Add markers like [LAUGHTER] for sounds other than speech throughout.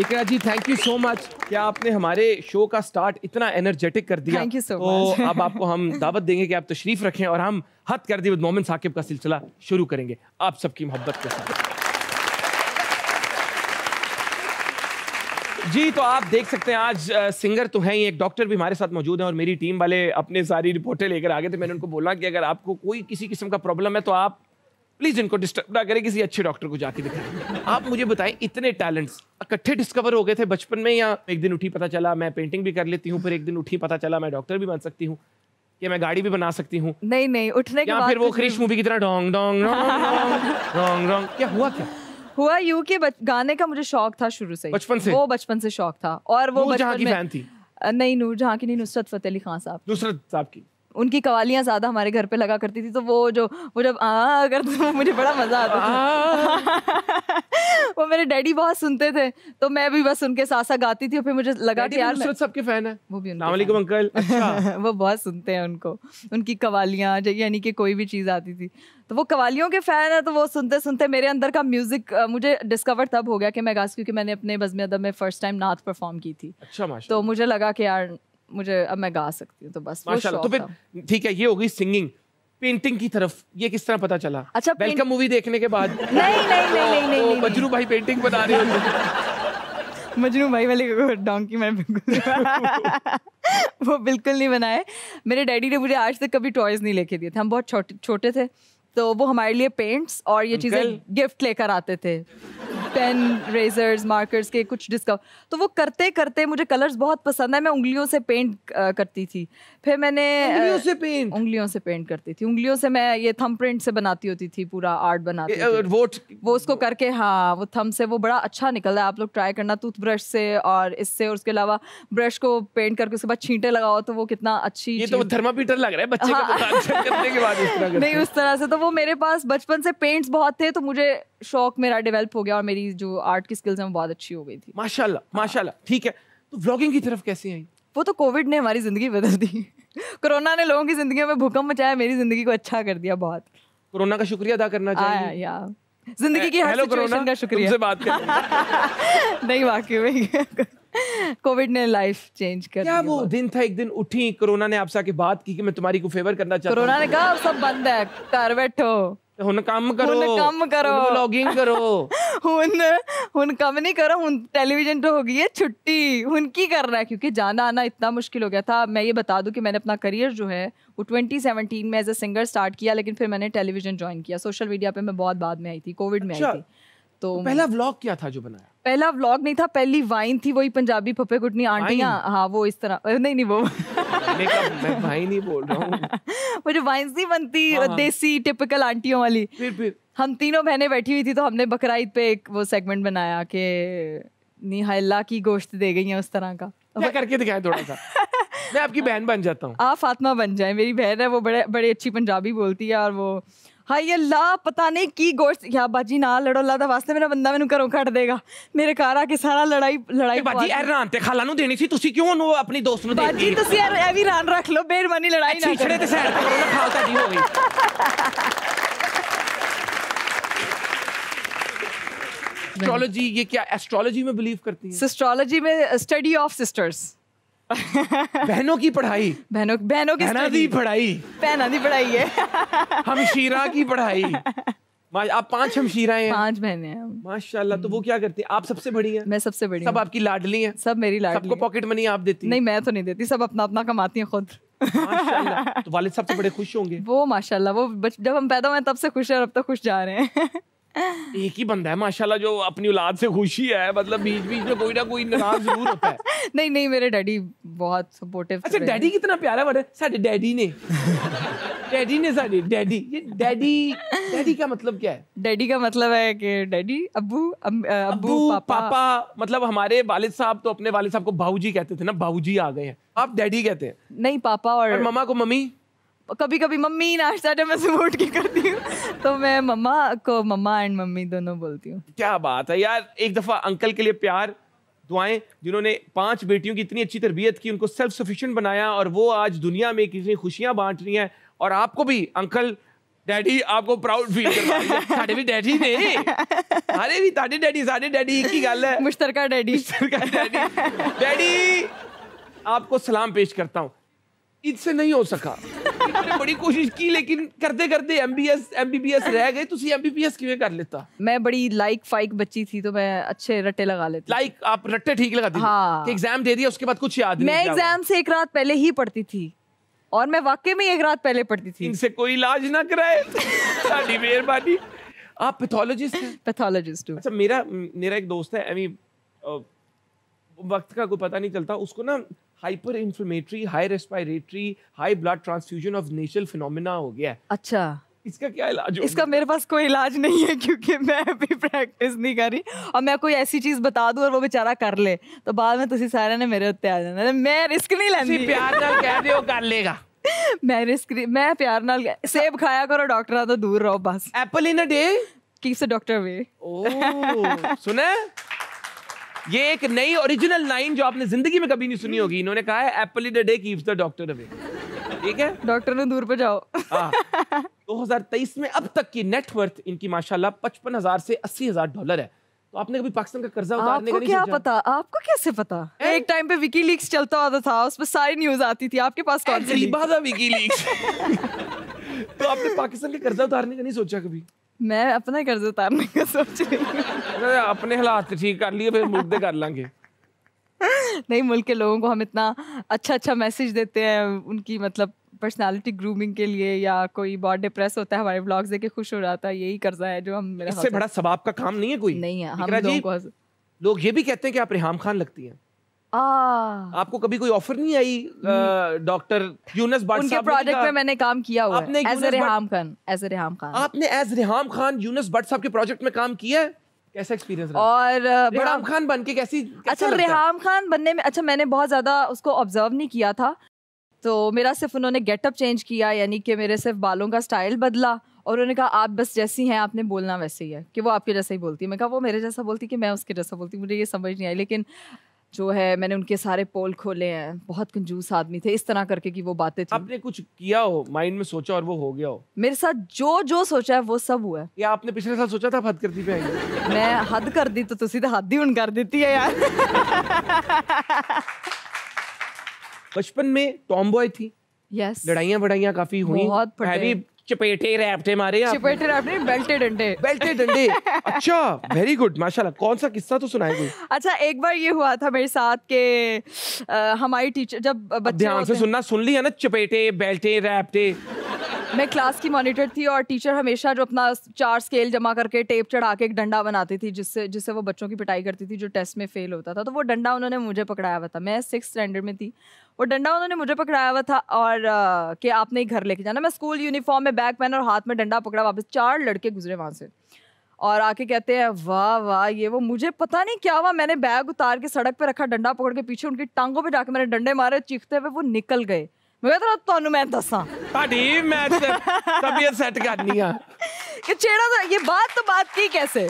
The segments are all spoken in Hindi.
Iqra ji thank you so much क्या आपने हमारे शो का स्टार्ट इतना एनर्जेटिक कर दिया थैंक यू सो मच अब आपको हम दावत देंगे कि आप तशरीफ रखें और हम हद कर दी विद मोमिन साकिब का सिलसिला शुरू करेंगे आप सबकी मोहब्बत के साथ जी तो आप देख सकते हैं आज सिंगर तो हैं ही एक डॉक्टर भी हमारे साथ मौजूद हैं और मेरी टीम वाले अपने सारी रिपोर्टें लेकर आ गए थे मैंने उनको बोला कि अगर आपको कोई किसी किस्म का प्रॉब्लम है तो आप प्लीज इनको डिस्टर्ब ना करें किसी अच्छे डॉक्टर को जाके दिखाएं आप मुझे बताएं इतने टैलेंट्स इकट्ठे डिस्कवर हो गए थे बचपन में या एक दिन उठी पता चला मैं पेंटिंग भी कर लेती हूँ फिर एक दिन उठी पता चला मैं डॉक्टर भी बन सकती हूँ कि मैं गाड़ी भी बना सकती हूँ नहीं नहीं उठने या फिर वो क्रिश तो मूवी की तरह डोंग डोंग डोंग डोंग क्या हुआ क्या हुआ यू के गाने का मुझे शौक था शुरू से बचपन से वो बचपन से शौक था और वो बचपन की फैन थी नहीं नूर जहाँ की नहीं नुसरत फतेह अली खान साहब नुसरत साहब की उनकी कवालियाँ ज़्यादा हमारे घर पे लगा करती थी तो वो जो वो जब आ अगर मुझे बड़ा मज़ा आता था [LAUGHS] वो मेरे डैडी बहुत सुनते थे तो मैं भी बस उनके साथ गाती थी और फिर मुझे लगा कि यार तो मैं सबके फैन है वो भी अंकल अच्छा [LAUGHS] वो बहुत सुनते हैं उनको उनकी कवालियाँ यानी कि कोई भी चीज़ आती थी तो वो कवालियों के फ़ैन है तो वो सुनते सुनते मेरे अंदर का म्यूज़िक मुझे डिस्कवर तब हो गया कि मैं गा क्योंकि मैंने अपने बज़म अदब में फ़र्स्ट टाइम नाथ परफॉर्म की थी अच्छा तो मुझे लगा कि यार मुझे अब मैं गा सकती हूँ तो बस तो फिर ठीक है ये हो गई सिंगिंग पेंटिंग की तरफ ये किस तरह पता चला अच्छा वेलकम मूवी देखने के बाद [LAUGHS] नहीं नहीं नहीं नहीं नहीं मजरू भाई पेंटिंग बना रहे हो [LAUGHS] मजनू भाई वाले डोंकी मैं बिल्कुल [LAUGHS] वो बिल्कुल नहीं बनाए मेरे डैडी ने मुझे आज तक कभी टॉयज नहीं लेके दिए थे हम बहुत छोटे छोटे थे तो वो हमारे लिए पेंट्स और ये चीज़ें गिफ्ट लेकर आते थे पेन रेजर्स मार्कर्स के कुछ डिस्कवर तो वो करते करते मुझे कलर्स बहुत पसंद है मैं उंगलियों से पेंट करती थी फिर मैंने उंगलियों से पेंट उंगलियों से पेंट करती थी उंगलियों से मैं ये थम प्रिंट से बनाती होती थी पूरा आर्ट बनाती थी वो वो उसको करके हाँ वो थम से वो बड़ा अच्छा निकल रहा है आप लोग ट्राई करना टूथब्रश से और इससे और उसके अलावा ब्रश को पेंट करके उसके बाद छींटे लगाओ तो वो कितना अच्छी ये तो थर्मापीटर लग रहा है बच्चे का हाँ। करने के बाद [LAUGHS] नहीं उस तरह से तो वो मेरे पास बचपन से पेंट्स बहुत थे तो मुझे शौक मेरा डेवलप हो गया और मेरी मेरी जो आर्ट की स्किल्स हैं वो बहुत अच्छी हो गई थी माशाल्लाह हाँ। माशाल्लाह ठीक है तो व्लॉगिंग की तरफ कैसे आई वो तो कोविड ने हमारी ज़िंदगी बदल दी कोरोना ने लोगों की ज़िंदगी में भूकंप मचाया मेरी ज़िंदगी को अच्छा कर दिया बहुत कोरोना का शुक्रिया अदा करना चाहिए या जिंदगी की हर सिचुएशन का शुक्रिया तुमसे बात कर [LAUGHS] नहीं वाकई में कोविड ने लाइफ चेंज कर क्या वो दिन था एक दिन उठी कोरोना ने आपसे आके बात की कि मैं तुम्हारी को फेवर करना चाहता कोरोना ने कहा सब बंद है घर बैठो हुन काम करो हुन काम करो ब्लॉगिंग [LAUGHS] करो हुन हुन कम नहीं करो हुन टेलीविजन तो हो गई है छुट्टी हुन की रहा है क्योंकि जाना आना इतना मुश्किल हो गया था मैं ये बता दूं कि मैंने अपना करियर जो है वो 2017 में एज अ सिंगर स्टार्ट किया लेकिन फिर मैंने टेलीविजन ज्वाइन किया सोशल मीडिया पे मैं बहुत बाद में आई थी कोविड में आई अच्छा, थी तो, तो पहला व्लॉग क्या था जो बनाया पहला व्लॉग नहीं था पहली वाइन थी वही पंजाबी पप्पे कुटनी आंटियाँ हाँ वो इस तरह नहीं नहीं वो तो मैं भाई नहीं बोल रहा हूँ वो जो वाइन्स नहीं बनती हाँ, हाँ। देसी टिपिकल आंटियों वाली फिर फिर हम तीनों बहनें बैठी हुई थी तो हमने बकराईद पे एक वो सेगमेंट बनाया कि निहल्ला की गोश्त दे गई है उस तरह का मैं करके दिखाया थोड़ा सा [LAUGHS] मैं आपकी बहन बन जाता हूँ आप फातमा बन जाए मेरी बहन है वो बड़े बड़ी अच्छी पंजाबी बोलती है और वो ਹਾਏ ਅੱਲਾ ਪਤਾ ਨਹੀਂ ਕੀ ਗੋਸ਼ਤ ਯਾ ਬਾਜੀ ਨਾ ਲੜੋ ਅੱਲਾ ਦਾ ਵਾਸਤੇ ਮੇਰਾ ਬੰਦਾ ਮੈਨੂੰ ਘਰੋਂ ਕੱਢ ਦੇਗਾ ਮੇਰੇ ਘਰ ਆ ਕੇ ਸਾਰਾ ਲੜਾਈ ਲੜਾਈ ਬਾਜੀ ਇਹ ਰਾਨ ਤੇ ਖਾਲਾ ਨੂੰ ਦੇਣੀ ਸੀ ਤੁਸੀਂ ਕਿਉਂ ਉਹਨੂੰ ਆਪਣੀ ਦੋਸਤ ਨੂੰ ਦੇ ਦਿੱਤੀ ਬਾਜੀ ਤੁਸੀਂ ਯਾਰ ਇਹ ਵੀ ਰਾਨ ਰੱਖ ਲਓ ਮਿਹਰਬਾਨੀ ਲੜਾਈ ਨਾ ਛਿਛੜੇ ਤੇ ਸਾਈਡ ਤੇ ਕਰੋ ਨਾ ਖਾਲ ਤੁਹਾਡੀ ਹੋ ਗਈ एस्ट्रोलॉजी ये क्या एस्ट्रोलॉजी में बिलीव करती है एस्ट्रोलॉजी में स्टडी ऑफ सिस्टर्स बहनों की पढ़ाई बहनों बहनों की बहना की पढ़ाई बहना दी पढ़ाई है हमशीरा की पढ़ाई आप पांच हमशीरा हैं पांच बहने हैं माशाल्लाह तो वो क्या करती है आप सबसे बड़ी हैं मैं सबसे बड़ी सब आपकी लाडली हैं सब मेरी लाडली सबको पॉकेट मनी आप देती नहीं मैं तो नहीं देती सब अपना अपना कमाती हैं खुद तो वालिद साहब तो बड़े खुश होंगे वो माशाल्लाह वो जब हम पैदा हुए तब से खुश है और अब तक तो खुश जा रहे हैं एक ही बंदा है माशाल्लाह जो अपनी औलाद से खुशी है मतलब बीच बीच में कोई ना कोई नाराज जरूर होता है [LAUGHS] नहीं नहीं मेरे डैडी बहुत सपोर्टिव अच्छा डैडी कितना प्यारा वर्ड है साडे डैडी ने डैडी ने साडे डैडी ये डैडी डैडी का मतलब क्या है डैडी का मतलब है कि डैडी अबू अबू पापा पापा मतलब हमारे वालिद साहब तो अपने वालिद साहब को बाबूजी कहते थे ना बाबूजी आ गए हैं आप डैडी कहते हैं नहीं पापा और ममा को मम्मी कभी कभी मम्मी नाश्ता टाइम ऐसे उठ के करती हूँ तो मैं मम्मा को मम्मा एंड मम्मी दोनों बोलती हूँ क्या बात है यार एक दफ़ा अंकल के लिए प्यार दुआएं जिन्होंने पांच बेटियों की इतनी अच्छी तरबियत की उनको सेल्फ सफिशिएंट बनाया और वो आज दुनिया में कितनी खुशियां बांट रही हैं और आपको भी अंकल डैडी आपको प्राउड फील [LAUGHS] साढ़े भी डैडी ने अरे भी ताडे डैडी साडे डैडी एक ही गल है मुश्तरका डैडी मुश्तरका डैडी डैडी आपको सलाम पेश करता हूं इससे नहीं हो सका मैंने बड़ी कोशिश की लेकिन करते करते एमबीएस एमबीबीएस रह गए ਤੁਸੀਂ एमबीबीएस किवें कर लेता मैं बड़ी लाइक फाइक बच्ची थी तो मैं अच्छे रट्टे लगा लेती लाइक आप रट्टे ठीक लगाती हाँ। कि एग्जाम दे दिया उसके बाद कुछ याद नहीं मैं एग्जाम से एक रात पहले ही पढ़ती थी और मैं वाकई में एक रात पहले पढ़ती थी इनसे कोई इलाज ना कराए साडी मेहरबानी आप पैथोलॉजिस्ट हैं पैथोलॉजिस्ट हूं अच्छा मेरा मेरा एक दोस्त है आई मीन वक्त का कोई पता नहीं चलता उसको ना hyper hyperinflammatory high respiratory high blood transfusion of natural phenomena हो गया अच्छा इसका क्या इलाज होगा इसका मेरे पास कोई इलाज नहीं है क्योंकि मैं अभी प्रैक्टिस नहीं कर रही और मैं कोई ऐसी चीज बता दूं और वो बेचारा कर ले तो बाद में तुसी सारे ने मेरे उत्ते आ जाना मैं रिस्क नहीं लेंदी प्यार नाल कह दियो कर लेगा [LAUGHS] मैं रिस्क मैं प्यार नाल सेब खाया करो डॉक्टरां तो दूर रहो बस apple in a day keeps a doctor away ओ सुना ये एक नई ओरिजिनल लाइन जो आपने जिंदगी में कभी नहीं सुनी होगी इन्होंने कहा है apple in day keeps the doctor away ठीक है डॉक्टर ने दूर पर जाओ हाँ। दो हजार तेईस में अब तक की नेटवर्थ इनकी माशाल्लाह पचपन हजार से अस्सी हजार डॉलर है तो आपने कभी पाकिस्तान का कर्जा उतारने का नहीं क्या पता आपको कैसे पता ए? एक टाइम पे विकी लीक्स चलता होता था उस पर सारी न्यूज आती थी आपके पास कौन सी विकी लीक्स [LAUGHS] तो आपने पाकिस्तान का कर्जा उतारने का नहीं सोचा कभी ਮੈਂ ਆਪਣਾ ਕਰਜ਼ਾ ਉਤਾਰਨੇ ਦਾ ਸੋਚ ਰਹੀ ਹਾਂ अपने हालात तो ठीक कर लिए फिर मुद्दे कर लेंगे नहीं मुल्क के लोगों को हम इतना अच्छा अच्छा मैसेज देते हैं उनकी मतलब पर्सनालिटी ग्रूमिंग के लिए या कोई बहुत डिप्रेस होता है हमारे ब्लॉग्स देख के खुश हो जाता है यही कर्जा है जो हम मेरा इससे बड़ा सवाब का काम नहीं है कोई नहीं है हम लोगों को लोग ये भी कहते हैं कि आप रिहाम खान लगती हैं आपको कभी कोई ऑफर नहीं आई डॉक्टर यूनस भट्ट उनके प्रोजेक्ट में मैंने काम किया हुआ आपने एज रेहाम खान एज रेहाम खान आपने एज रेहाम खान यूनस भट्ट साहब के प्रोजेक्ट में काम किया है कैसा एक्सपीरियंस रहा और रेहाम खान बन के कैसी अच्छा रेहाम खान बनने में अच्छा मैंने बहुत ज़्यादा उसको ऑब्जर्व नहीं किया था तो मेरा सिर्फ उन्होंने गेटअप चेंज किया यानी कि मेरे सिर्फ बालों का स्टाइल बदला और उन्होंने कहा आप बस जैसी हैं आपने बोलना वैसे ही है कि वो आपके जैसा ही बोलती है मैं कहा वो मेरे जैसा बोलती कि मैं उसके जैसा बोलती मुझे ये समझ नहीं आई लेकिन जो है मैंने उनके सारे पोल खोले हैं बहुत कंजूस आदमी थे इस तरह करके कि वो बातें थी आपने कुछ किया हो माइंड में सोचा और वो हो गया हो मेरे साथ जो जो सोचा है वो सब हुआ है या आपने पिछले साल सोचा था हद कर दी पे मैं हद कर दी तो तुसी तो हद ही उन कर देती है यार बचपन में टॉम बॉय थी यस yes. लड़ाइयाँ वड़ाइयाँ काफी हुई हैवी चपेटे रैपटे मारे चपेटे रैपटे बेल्टे डंडे बेल्टे डंडे अच्छा वेरी गुड माशाल्लाह कौन सा किस्सा तो सुनाएगी अच्छा एक बार ये हुआ था मेरे साथ के आ, हमारी टीचर जब बच्चे ध्यान से सुनना सुन लिया ना चपेटे बेल्टे रैपटे मैं क्लास की मॉनिटर थी और टीचर हमेशा जो अपना चार स्केल जमा करके टेप चढ़ा के एक डंडा बनाती थी जिससे जिससे वो बच्चों की पिटाई करती थी जो टेस्ट में फेल होता था तो वो डंडा उन्होंने मुझे पकड़ाया हुआ था मैं सिक्स स्टैंडर्ड में थी वो डंडा उन्होंने मुझे पकड़ाया हुआ था और कि आपने ही घर लेके जाना मैं स्कूल यूनिफॉर्म में बैग पहन और हाथ में डंडा पकड़ा वापस चार लड़के गुजरे वहाँ से और आके कहते हैं वाह वाह ये वो मुझे पता नहीं क्या हुआ मैंने बैग उतार के सड़क पर रखा डंडा पकड़ के पीछे उनकी टांगों पर जाके मैंने डंडे मारे चीखते हुए वो निकल गए ਮੈਂ ਤੁਹਾਨੂੰ ਮੈਂ ਦੱਸਾਂ ਤੁਹਾਡੀ ਮੈਂ बात तो बात की कैसे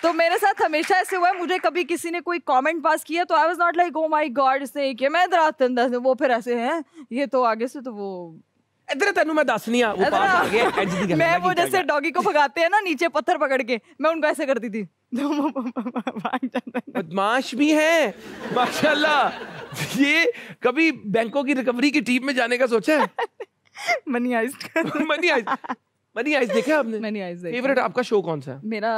तो मेरे साथ हमेशा ऐसे हुआ मुझे कभी किसी ने कोई कमेंट पास किया तो आई वाज नॉट लाइक मैं वो फिर ऐसे हैं ये तो आगे से तो वो इधर तेन मैं दस नहीं ਉਹ ਪਾਸ ਆ ਗਿਆ ਐਜ ਦੀ ਗੱਲ ਮੈਂ ਉਹ ਜਿਵੇਂ ਡੌਗੀ ਕੋ ਭਗਾਤੇ ਹੈ ਨਾ ਨੀਚੇ ਪੱਥਰ ਪਕੜ ਕੇ ਮੈਂ उनको ऐसे करती थी बदमाश भी है माशाल्लाह ये कभी बैंकों की रिकवरी की टीम में जाने का सोचा है Money Heist Money Heist Money Heist देखा आपने मनी आइस देखा फेवरेट आपका शो कौन सा है मेरा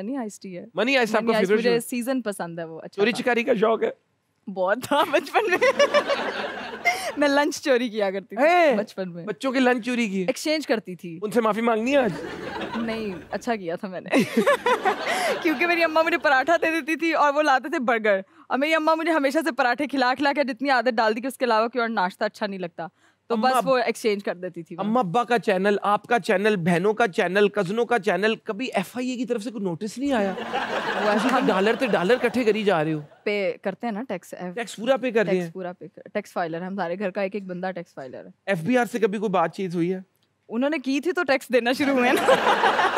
मनी आइस टी है मनी आइस आपका फेवरेट मुझे सीजन पसंद है वो अच्छा चोरी चिकारी का शौक है बहुत था बचपन में [LAUGHS] [LAUGHS] मैं लंच चोरी किया करती थी बचपन में बच्चों के लंच चोरी की एक्सचेंज करती थी उनसे माफी मांगनी आज नहीं अच्छा किया था मैंने [LAUGHS] क्योंकि मेरी अम्मा मुझे पराठा दे देती थी और वो लाते थे बर्गर और मेरी अम्मा मुझे हमेशा से पराठे खिला खिला के जितनी आदत डाल दी कि उसके अलावा की और नाश्ता अच्छा नहीं लगता तो बस वो एक्सचेंज कर देती थी अम्मा अब्बा का चैनल आपका चैनल बहनों का चैनल कजनों का चैनल कभी एफ आई ए की तरफ से कोई नोटिस नहीं आया डॉलर तो डॉलर इकट्ठे करी जा रहे हो पे करते हैं ना टैक्स टैक्स पूरा पे कर रहे हैं पूरा पे टैक्स फाइलर हम सारे घर का एक एक बंदा टैक्स फाइलर है आर से कभी कोई बातचीत हुई है उन्होंने की थी तो टैक्स देना शुरू हुए ना [LAUGHS]